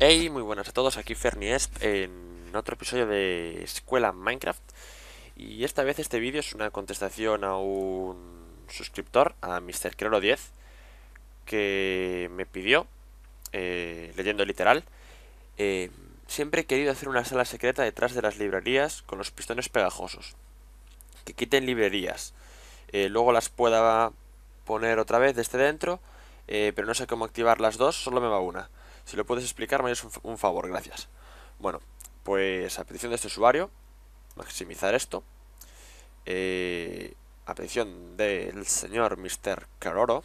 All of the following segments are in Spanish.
Hey, muy buenas a todos, aquí Ferniest en otro episodio de Escuela Minecraft Y esta vez este vídeo es una contestación a un suscriptor, a MrCrero10 Que me pidió, eh, leyendo literal eh, Siempre he querido hacer una sala secreta detrás de las librerías con los pistones pegajosos Que quiten librerías eh, Luego las pueda poner otra vez desde dentro Pero no sé cómo activar las dos, solo me va una si lo puedes explicar, me es un, favor, gracias. Bueno, pues a petición de este usuario, maximizar esto. Eh, a petición del señor Mr. Caroro,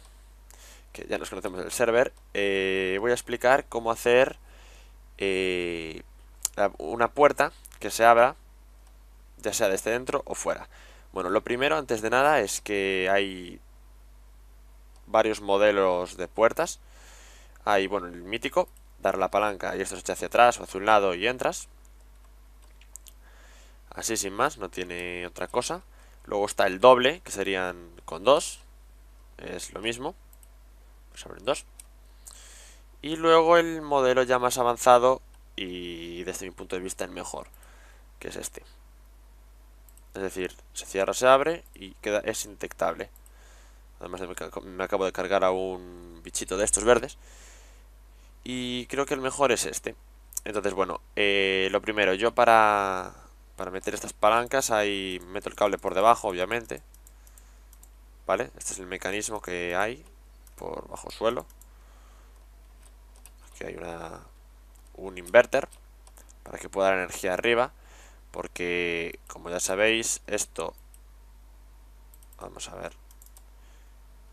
que ya nos conocemos del server, eh, voy a explicar cómo hacer eh, una puerta que se abra, ya sea desde dentro o fuera. Bueno, lo primero, antes de nada, es que hay varios modelos de puertas. Ahí, bueno, el mítico, dar la palanca y esto se echa hacia atrás o hacia un lado y entras. Así sin más, no tiene otra cosa. Luego está el doble, que serían con dos. Es lo mismo. Se pues abren dos. Y luego el modelo ya más avanzado y desde mi punto de vista el mejor, que es este. Es decir, se cierra, se abre y queda es indetectable. Además me acabo de cargar a un bichito de estos verdes. Y creo que el mejor es este. Entonces, bueno, eh, lo primero, yo para, para meter estas palancas ahí meto el cable por debajo, obviamente. ¿Vale? Este es el mecanismo que hay por bajo suelo. Aquí hay una, un inverter para que pueda dar energía arriba. Porque, como ya sabéis, esto... Vamos a ver.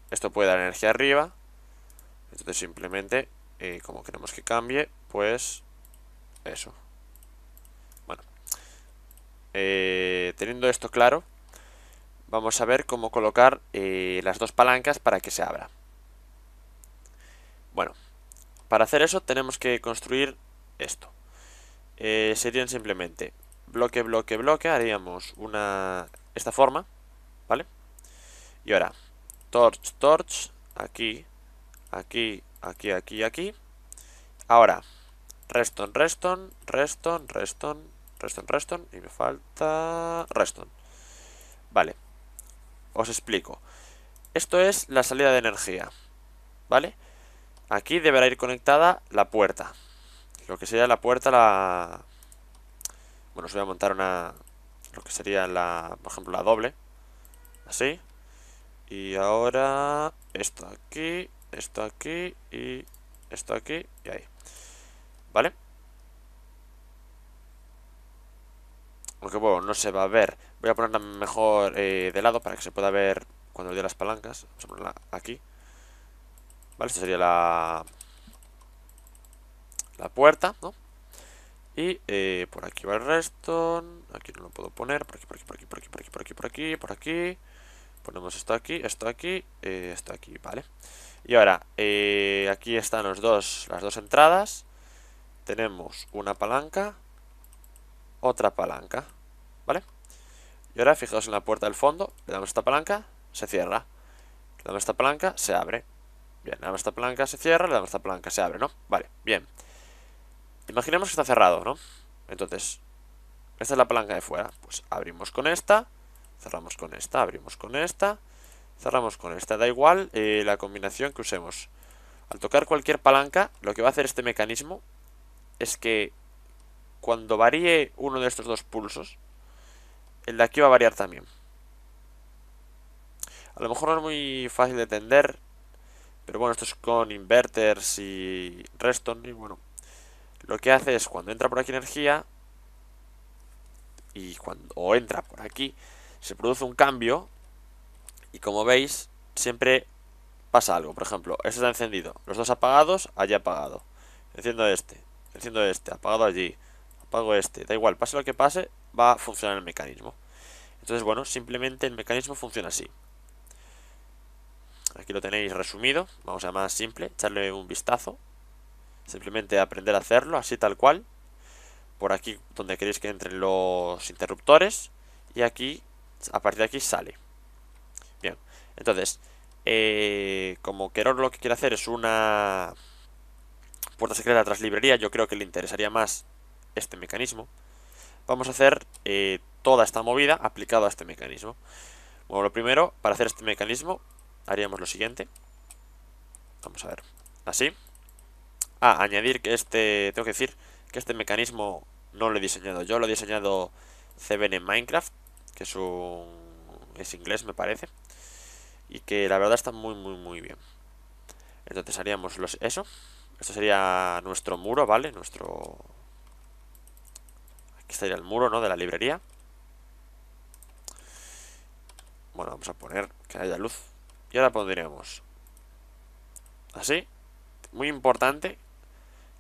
Esto puede dar energía arriba. Entonces simplemente como queremos que cambie, pues eso. Bueno, eh, teniendo esto claro, vamos a ver cómo colocar eh, las dos palancas para que se abra. Bueno, para hacer eso tenemos que construir esto. Eh, serían simplemente bloque, bloque, bloque, haríamos una esta forma, ¿vale? Y ahora, torch, torch, aquí, aquí, aquí, aquí, aquí. Ahora, Reston, Reston, Reston, Reston, Reston, Reston, y me falta Reston. Vale, os explico. Esto es la salida de energía, ¿vale? Aquí deberá ir conectada la puerta. Lo que sería la puerta, la... Bueno, os voy a montar una... Lo que sería la... Por ejemplo, la doble. Así. Y ahora... Esto aquí esto aquí y esto aquí y ahí. ¿Vale? Aunque bueno, no se va a ver. Voy a ponerla mejor eh, de lado para que se pueda ver cuando le dé las palancas. Vamos a ponerla aquí. ¿Vale? Esta sería la, la puerta, ¿no? Y eh, por aquí va el resto Aquí no lo puedo poner. Por aquí, por aquí, por aquí, por aquí, por aquí, por aquí, por aquí, Ponemos esto aquí, esto aquí, eh, esto aquí, ¿vale? vale y ahora, eh, aquí están los dos, las dos entradas. Tenemos una palanca, otra palanca, ¿vale? Y ahora, fijaos en la puerta del fondo, le damos esta palanca, se cierra. Le damos esta palanca, se abre. Bien, le damos esta palanca, se cierra, le damos esta palanca, se abre, ¿no? Vale, bien. Imaginemos que está cerrado, ¿no? Entonces, esta es la palanca de fuera. Pues abrimos con esta, cerramos con esta, abrimos con esta Cerramos con esta. Da igual eh, la combinación que usemos. Al tocar cualquier palanca, lo que va a hacer este mecanismo es que cuando varíe uno de estos dos pulsos, el de aquí va a variar también. A lo mejor no es muy fácil de entender, pero bueno, esto es con inverters y resto. y bueno. Lo que hace es cuando entra por aquí energía y cuando o entra por aquí se produce un cambio y como veis, siempre pasa algo. Por ejemplo, este está encendido. Los dos apagados, allí apagado. Enciendo este, enciendo este, apagado allí. Apago este. Da igual, pase lo que pase, va a funcionar el mecanismo. Entonces, bueno, simplemente el mecanismo funciona así. Aquí lo tenéis resumido, vamos a más simple, echarle un vistazo. Simplemente aprender a hacerlo, así tal cual. Por aquí donde queréis que entren los interruptores. Y aquí, a partir de aquí sale. Entonces, eh, como Queror lo que quiere hacer es una puerta secreta tras librería, yo creo que le interesaría más este mecanismo. Vamos a hacer eh, toda esta movida aplicada a este mecanismo. Bueno, lo primero, para hacer este mecanismo, haríamos lo siguiente. Vamos a ver, así. Ah, añadir que este, tengo que decir que este mecanismo no lo he diseñado yo, lo he diseñado CBN en Minecraft, que es un, es inglés me parece y que la verdad está muy, muy, muy bien. Entonces haríamos los, eso. Esto sería nuestro muro, ¿vale? Nuestro... Aquí estaría el muro, ¿no? De la librería. Bueno, vamos a poner que haya luz. Y ahora pondríamos... Así. Muy importante.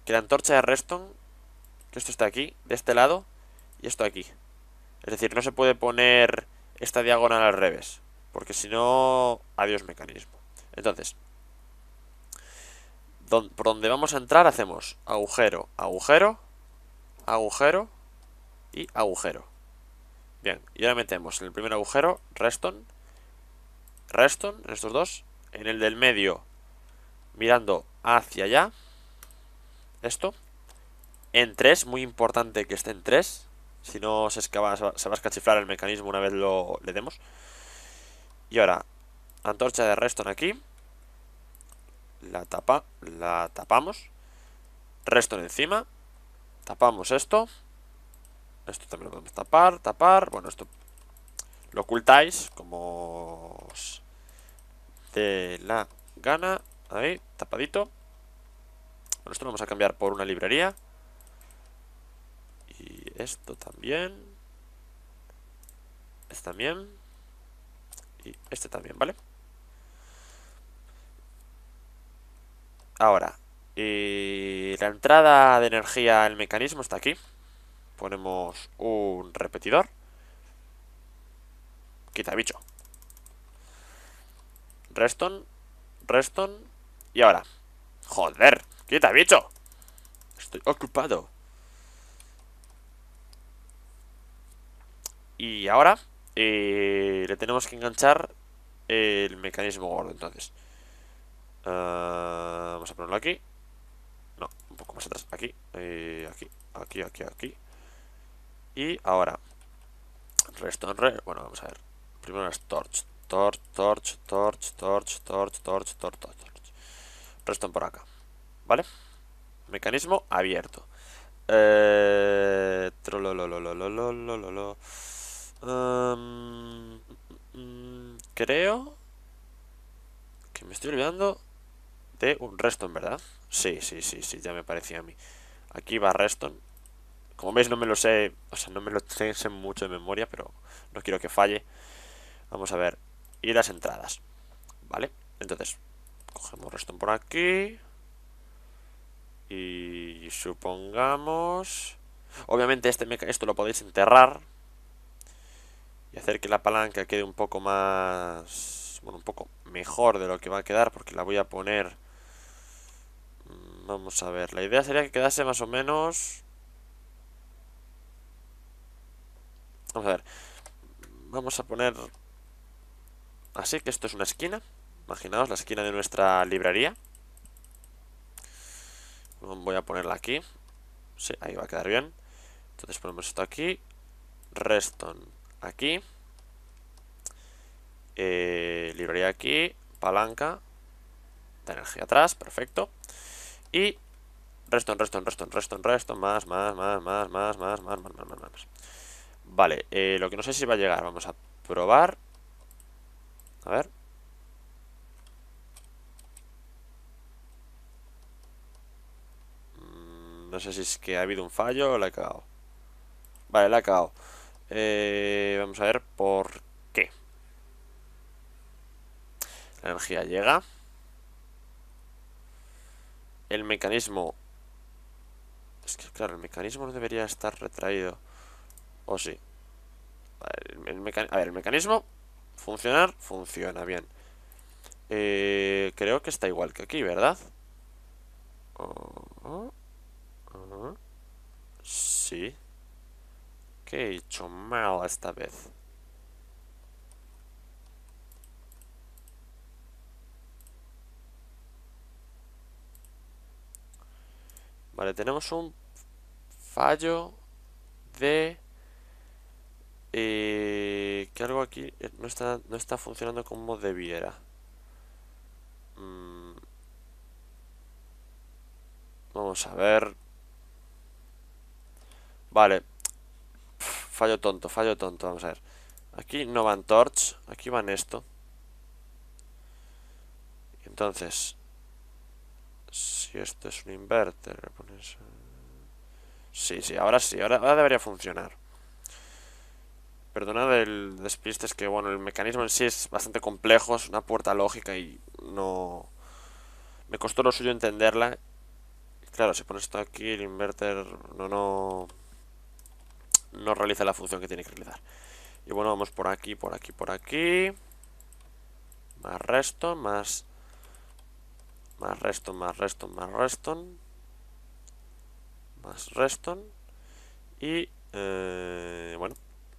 Que la antorcha de Reston... Que esto está aquí, de este lado. Y esto aquí. Es decir, no se puede poner esta diagonal al revés. Porque si no, adiós mecanismo. Entonces, por donde vamos a entrar hacemos agujero, agujero, agujero y agujero. Bien, y ahora metemos en el primer agujero Reston, Reston, estos dos, en el del medio, mirando hacia allá, esto, en tres, muy importante que esté en tres. si no se, se va a escachiflar el mecanismo una vez lo le demos. Y ahora, antorcha de Reston aquí. La, tapa, la tapamos. Reston encima. Tapamos esto. Esto también lo podemos tapar, tapar. Bueno, esto lo ocultáis como os de la gana. Ahí, tapadito. esto lo vamos a cambiar por una librería. Y esto también. Esto también y este también, ¿vale? Ahora, y la entrada de energía al mecanismo está aquí. Ponemos un repetidor. Quita bicho. Reston, Reston. Y ahora. Joder, quita bicho. Estoy ocupado. Y ahora y eh, le tenemos que enganchar el mecanismo gordo entonces. Ah, vamos a ponerlo aquí. No, un poco más atrás. Aquí, eh, aquí, aquí, aquí, aquí. Y ahora. reston Bueno, vamos a ver. Primero es torch. Torch, torch, torch, torch, torch, torch, torch, torch. por acá. ¿Vale? Mecanismo abierto. Eh, creo que me estoy olvidando de un Reston, ¿verdad? Sí, sí, sí, sí, ya me parecía a mí. Aquí va Reston. Como veis no me lo sé, o sea, no me lo sé, mucho de memoria, pero no quiero que falle. Vamos a ver, y las entradas, ¿vale? Entonces, cogemos Reston por aquí. Y supongamos... Obviamente este esto lo podéis enterrar, y hacer que la palanca quede un poco más, bueno, un poco mejor de lo que va a quedar porque la voy a poner, mm, vamos a ver, la idea sería que quedase más o menos, vamos a ver, vamos a poner así que esto es una esquina, imaginaos la esquina de nuestra librería, voy a ponerla aquí, sí, ahí va a quedar bien, entonces ponemos esto aquí, Reston aquí, eh, librería aquí, palanca de energía atrás, perfecto. Y resto, resto, resto en resto, más, más, más, más, más, más, más, más, más, más, más. Vale, lo que no sé si va a llegar, vamos a probar. A ver. No sé si es que ha habido un fallo o la he cagado. Vale, la he cagado. Eh, vamos a ver por qué. La energía llega. El mecanismo... Es que claro, el mecanismo no debería estar retraído. ¿O sí? A ver, el, mecanismo... Funcionar, funciona, bien. Eh, creo que está igual que aquí, ¿verdad? Oh, oh, oh. Sí he hecho mal esta vez? Vale, tenemos un fallo de... Eh, que algo aquí eh, no está, no está funcionando como debiera. Mm. Vamos a ver. Vale, fallo tonto, fallo tonto, vamos a ver. Aquí no van torch, aquí van esto. Entonces, si esto es un inverter, pones... Eh, sí, sí, ahora sí, ahora, debería funcionar. Perdona el despiste, es que bueno, el mecanismo en sí es bastante complejo, es una puerta lógica y no... Me costó lo suyo entenderla. Claro, si pone esto aquí, el inverter no, no no realiza la función que tiene que realizar. Y bueno, vamos por aquí, por aquí, por aquí. Más resto, más... Más resto, más resto, más resto. Más resto. Y... Eh, bueno,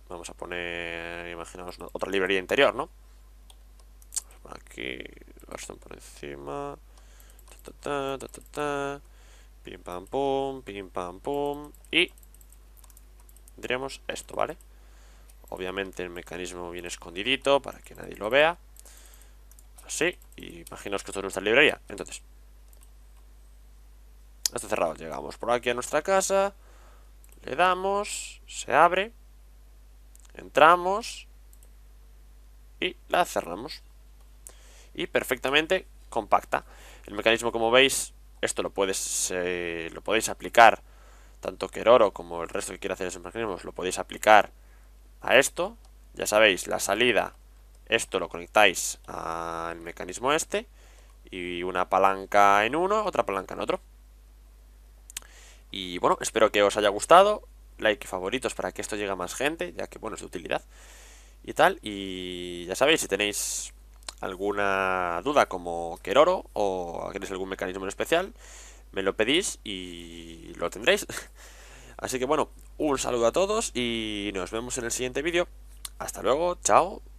vamos a poner... Imaginaos otra librería interior, ¿no? aquí, resto por encima. Ta, pim pam pum, pim pam pum. Y tendríamos esto, ¿vale? Obviamente el mecanismo bien escondidito para que nadie lo vea. Así, y imaginaos que esto es nuestra librería. Entonces, está cerrado. Llegamos por aquí a nuestra casa, le damos, se abre, entramos y la cerramos. Y perfectamente compacta. El mecanismo, como veis, esto lo, puedes, lo podéis aplicar tanto Keroro como el resto que quiera hacer esos mecanismos lo podéis aplicar a esto. Ya sabéis, la salida, esto lo conectáis al mecanismo este y una palanca en uno, otra palanca en otro. Y bueno, espero que os haya gustado, like y favoritos para que esto llegue a más gente, ya que bueno, es de utilidad y tal. Y ya sabéis, si tenéis alguna duda como Keroro o queréis algún mecanismo en especial, me lo pedís y lo tendréis. Así que bueno, un saludo a todos y nos vemos en el siguiente vídeo. Hasta luego, chao.